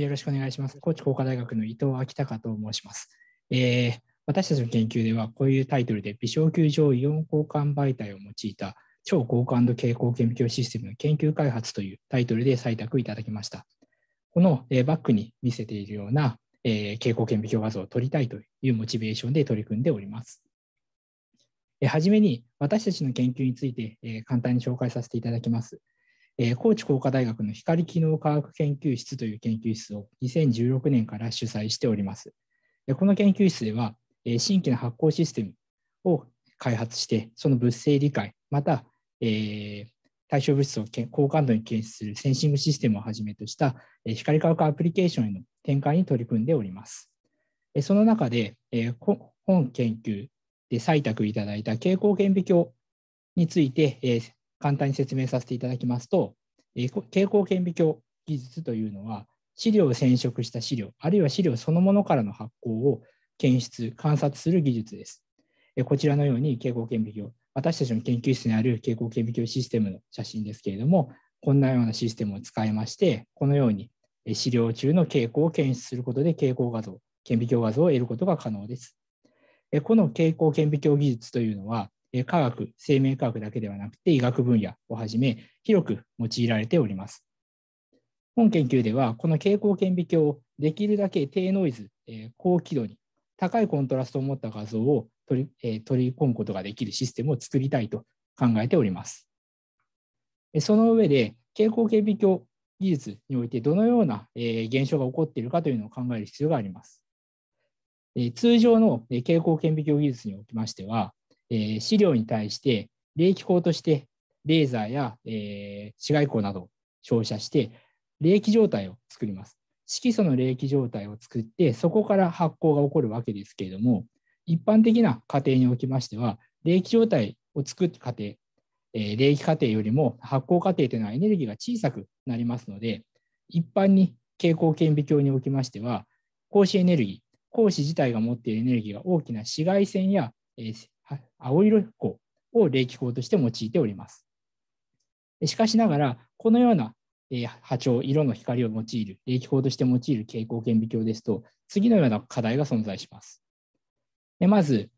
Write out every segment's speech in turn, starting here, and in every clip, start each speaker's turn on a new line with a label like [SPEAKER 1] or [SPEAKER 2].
[SPEAKER 1] よろしくお願いします。高知工科大学の伊藤昭隆と申します。えー、私たちの研究では、こういうタイトルで、微小球上イオン交換媒体を用いた超高感度蛍光顕微鏡システムの研究開発というタイトルで採択いただきました。この、えー、バックに見せているような、えー、蛍光顕微鏡画像を撮りたいというモチベーションで取り組んでおります。はじめに私たちの研究について簡単に紹介させていただきます。えー、高知工科大学の光機能科学研究室という研究室を2016年から主催しております。この研究室では、え新規の発光システムを開発して、その物性理解、また、えー、対象物質を高感度に検出するセンシングシステムをはじめとした光科学アプリケーションへの展開に取り組んでおります。その中で、本研究で採択いただいた蛍光顕微鏡について簡単に説明させていただきますと、え蛍光顕微鏡技術というのは、資料を染色した資料、あるいは資料そのものからの発光を検出、観察する技術です。えこちらのように蛍光顕微鏡、私たちの研究室にある蛍光顕微鏡システムの写真ですけれども、こんなようなシステムを使いまして、このように資料中の蛍光を検出することで蛍光画像、顕微鏡画像を得ることが可能です。この蛍光顕微鏡技術というのは、科学、生命科学だけではなくて医学分野をはじめ広く用いられております。本研究ではこの蛍光顕微鏡をできるだけ低ノイズ、高輝度に高いコントラストを持った画像を取り取り込むことができるシステムを作りたいと考えております。その上で蛍光顕微鏡技術においてどのような現象が起こっているかというのを考える必要があります。通常の蛍光顕微鏡技術におきましては、え資料に対して冷気口としてレーザーや、え紫外光などを照射して冷気状態を作ります。色素の冷気状態を作ってそこから発光が起こるわけですけれども一般的な過程におきましては冷気状態を作る過程、え冷気過程よりも発光過程というのはエネルギーが小さくなりますので一般に蛍光顕微鏡におきましては光子エネルギー光子自体が持っているエネルギーが大きな紫外線や、え青色飛を冷気候として用いております。しかしながら、このような波長、色の光を用いる、冷気候として用いる蛍光顕微鏡ですと、次のような課題が存在します。まず、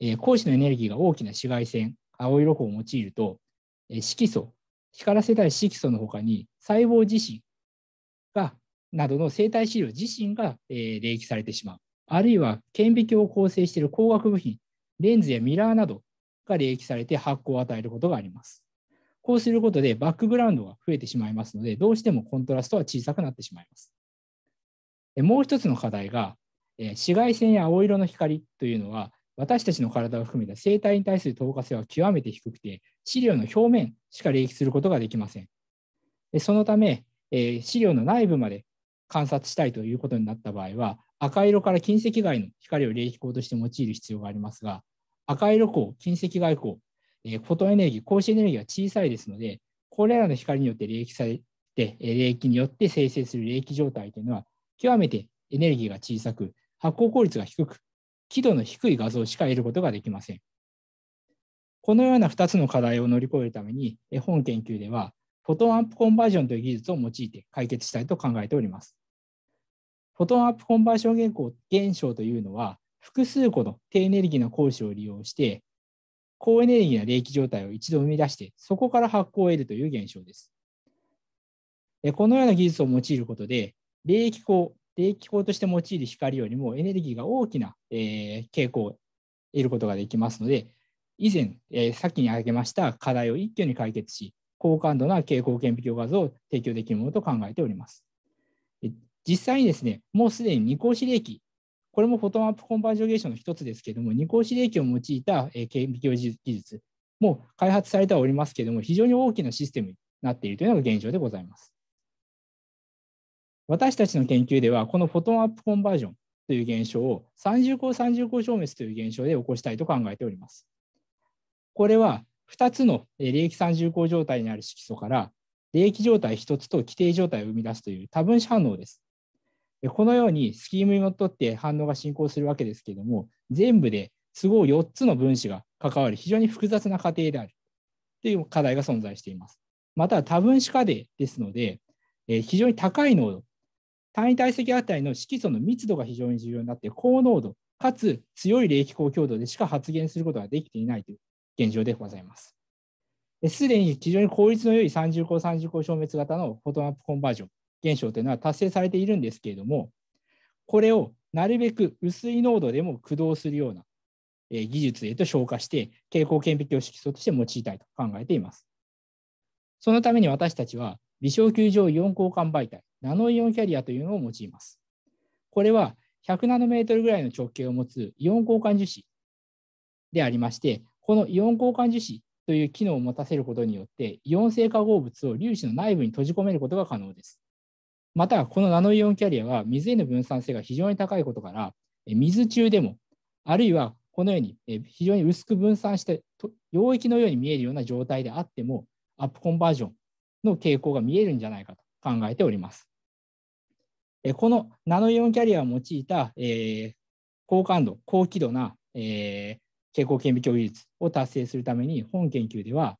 [SPEAKER 1] 光子のエネルギーが大きな紫外線、青色光を用いると、色素、光らせたい色素の他に細胞自身がなどの生体資料自身が冷気されてしまう。あるいは顕微鏡を構成している光学部品レンズやミラーなどが冷気されて発光を与えることがあります。こうすることでバックグラウンドが増えてしまいますので、どうしてもコントラストは小さくなってしまいます。もう一つの課題が、紫外線や青色の光というのは、私たちの体を含めた生体に対する透過性は極めて低くて、資料の表面しか冷気することができません。そのため、資料の内部まで観察したいということになった場合は、赤色から近赤外の光を冷気光として用いる必要がありますが、赤色光、近赤外光、えー、フォトエネルギー、光子エネルギーは小さいですので、これらの光によって冷気されて、冷気によって生成する冷気状態というのは、極めてエネルギーが小さく、発光効率が低く、輝度の低い画像しか得ることができません。このような2つの課題を乗り越えるために、本研究では、フォトンアンプコンバージョンという技術を用いて解決したいと考えております。フォトンアップコンバーション現象というのは、複数個の低エネルギーの光子を利用して、高エネルギーな冷気状態を一度生み出して、そこから発光を得るという現象です。このような技術を用いることで、冷気光、冷気光として用いる光よりもエネルギーが大きな傾向を得ることができますので、以前、さっきに挙げました課題を一挙に解決し、高感度な蛍光顕微鏡画像を提供できるものと考えております。実際にですね、もうすでに二項指令器、これもフォトマップコンバージョンゲーションの一つですけれども、二項指令器を用いた顕微鏡技術も開発されてはおりますけれども、非常に大きなシステムになっているというのが現状でございます。私たちの研究では、このフォトマップコンバージョンという現象を30項30項消滅という現象で起こしたいと考えております。これは2つの利益30項状態にある色素から、利益状態1つと規定状態を生み出すという多分子反応です。このようにスキームにのっとって反応が進行するわけですけれども、全部で都合4つの分子が関わる非常に複雑な過程であるという課題が存在しています。また多分子過程ですので、非常に高い濃度、単位体積あたりの色素の密度が非常に重要になって、高濃度かつ強い冷気高強度でしか発現することができていないという現状でございます。すでに非常に効率の良い30光30光消滅型のフォトマップコンバージョン現象というのは達成されているんですけれども、これをなるべく薄い濃度でも駆動するような技術へと昇華して、蛍光顕微鏡色素として用いたいと考えています。そのために私たちは、微小球状イオン交換媒体、ナノイオンキャリアというのを用います。これは100ナノメートルぐらいの直径を持つイオン交換樹脂でありまして、このイオン交換樹脂という機能を持たせることによって、イオン性化合物を粒子の内部に閉じ込めることが可能です。また、このナノイオンキャリアは水への分散性が非常に高いことから、水中でも、あるいはこのように非常に薄く分散して溶液のように見えるような状態であっても、アップコンバージョンの傾向が見えるんじゃないかと考えております。このナノイオンキャリアを用いた、え高感度、高輝度な、え蛍光顕微鏡技術を達成するために、本研究では、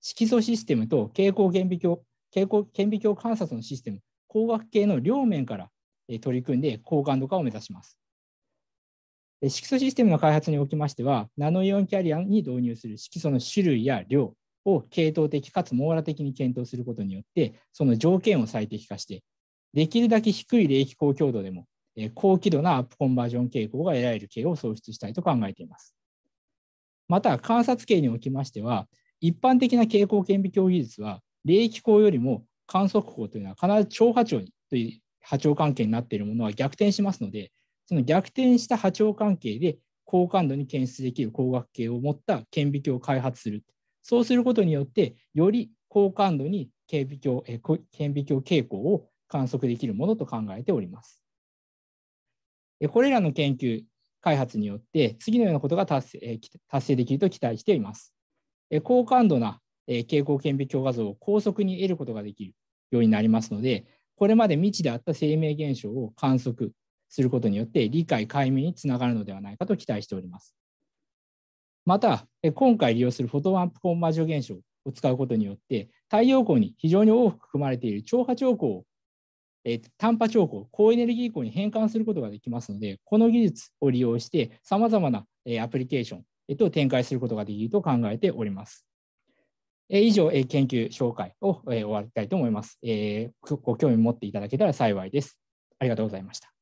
[SPEAKER 1] 色素システムと蛍光顕微鏡、蛍光顕微鏡観察のシステム工学系の両面から取り組んで高感度化を目指します。色素システムの開発におきましては、ナノイオンキャリアに導入する色素の種類や量を系統的かつ網羅的に検討することによって、その条件を最適化して、できるだけ低い冷気高強度でも高輝度なアップコンバージョン傾向が得られる系を創出したいと考えています。また、観察系におきましては、一般的な蛍光顕微鏡技術は、冷気光よりも観測法というのは必ず超波長という波長関係になっているものは逆転しますので、その逆転した波長関係で高感度に検出できる光学系を持った顕微鏡を開発する。そうすることによって、より高感度に顕微鏡え顕微鏡傾向を観測できるものと考えております。これらの研究開発によって、次のようなことが達成達成できると期待しています。高感度なえー、蛍光顕微鏡画像を高速に得ることができるようになりますので、これまで未知であった生命現象を観測することによって理解解明につながるのではないかと期待しております。また、今回利用するフォトワンプコンマージョ現象を使うことによって、太陽光に非常に多く含まれている超波兆候を、え短波兆候、高エネルギー光に変換することができますので、この技術を利用して、さまざまなアプリケーションと展開することができると考えております。え以上、え研究紹介を、え終わりたいと思います、えご興味持っていただけたら幸いです。ありがとうございました。